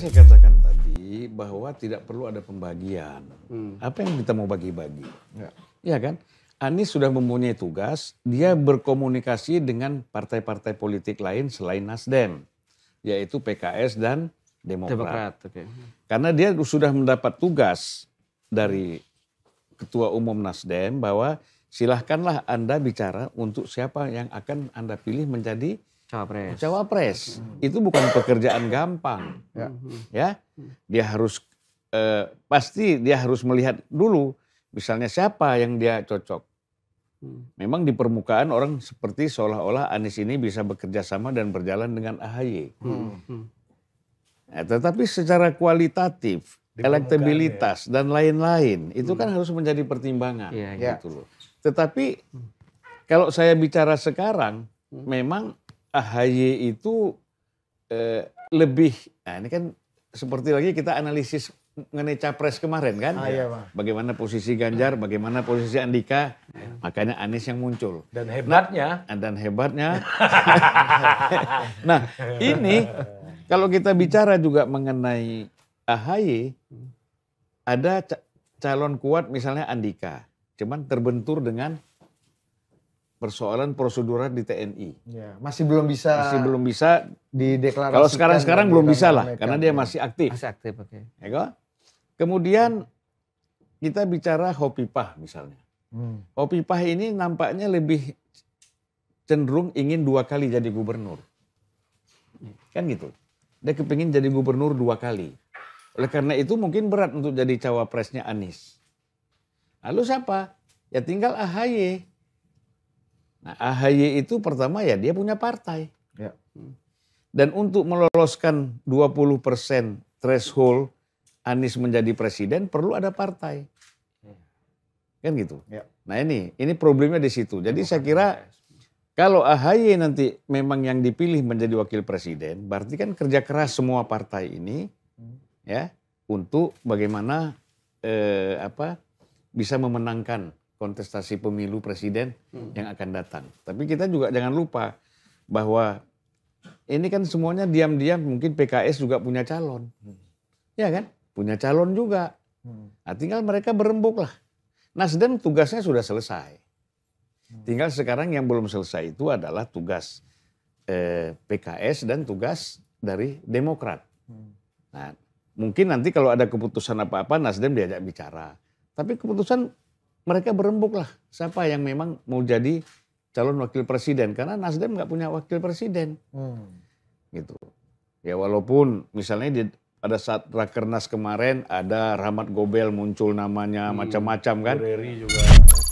saya katakan tadi bahwa tidak perlu ada pembagian. Hmm. Apa yang kita mau bagi-bagi? Ya. ya kan? Anies sudah mempunyai tugas, dia berkomunikasi dengan partai-partai politik lain selain Nasdem, yaitu PKS dan Demokrat. Demokrat okay. Karena dia sudah mendapat tugas dari Ketua Umum Nasdem bahwa silahkanlah Anda bicara untuk siapa yang akan Anda pilih menjadi Cawapres. Cawapres. Hmm. Itu bukan pekerjaan gampang. Ya. ya. Dia harus eh, pasti dia harus melihat dulu misalnya siapa yang dia cocok. Hmm. Memang di permukaan orang seperti seolah-olah Anies ini bisa bekerja sama dan berjalan dengan AHY. Hmm. hmm. Nah, tetapi secara kualitatif, di elektabilitas ya. dan lain-lain itu kan harus menjadi pertimbangan, ya, ya. loh. Tetapi kalau saya bicara sekarang, memang AHY itu eh, lebih, nah ini kan seperti lagi kita analisis mengenai capres kemarin kan, ah, iya, Pak. bagaimana posisi Ganjar, bagaimana posisi Andika, makanya Anies yang muncul. Dan hebatnya. Nah, dan hebatnya. nah ini kalau kita bicara juga mengenai AHY, ada calon kuat misalnya Andika, cuman terbentur dengan persoalan prosedural di TNI. Ya, masih belum bisa. Masih belum bisa dideklarasikan. Kalau sekarang-sekarang belum bisa lah, karena dia masih aktif. Masih aktif, oke. Ya okay. Eko? Kemudian kita bicara Hopipah misalnya. Hmm. Hopipah ini nampaknya lebih cenderung ingin dua kali jadi gubernur. Kan gitu. Dia kepingin jadi gubernur dua kali. Oleh karena itu mungkin berat untuk jadi cawapresnya Anies. Lalu siapa? Ya tinggal AHY Nah, AHY itu pertama ya dia punya partai. Ya. Dan untuk meloloskan 20 persen threshold Anies menjadi presiden perlu ada partai. Kan gitu. Ya. Nah ini, ini problemnya di situ. Jadi saya kira kalau AHY nanti memang yang dipilih menjadi wakil presiden, berarti kan kerja keras semua partai ini hmm. ya untuk bagaimana eh, apa bisa memenangkan kontestasi pemilu presiden hmm. yang akan datang. Tapi kita juga jangan lupa bahwa ini kan semuanya diam-diam mungkin PKS juga punya calon. Hmm. Ya kan? Punya calon juga. Hmm. Nah, tinggal mereka berembuk lah. Nasdem tugasnya sudah selesai. Hmm. Tinggal sekarang yang belum selesai itu adalah tugas eh, PKS dan tugas dari Demokrat. Hmm. Nah, mungkin nanti kalau ada keputusan apa-apa Nasdem diajak bicara. Tapi keputusan mereka berembuk lah siapa yang memang mau jadi calon wakil presiden karena Nasdem nggak punya wakil presiden hmm. gitu ya walaupun misalnya di, pada saat rakernas kemarin ada Rahmat Gobel muncul namanya hmm. macam-macam kan Kureri juga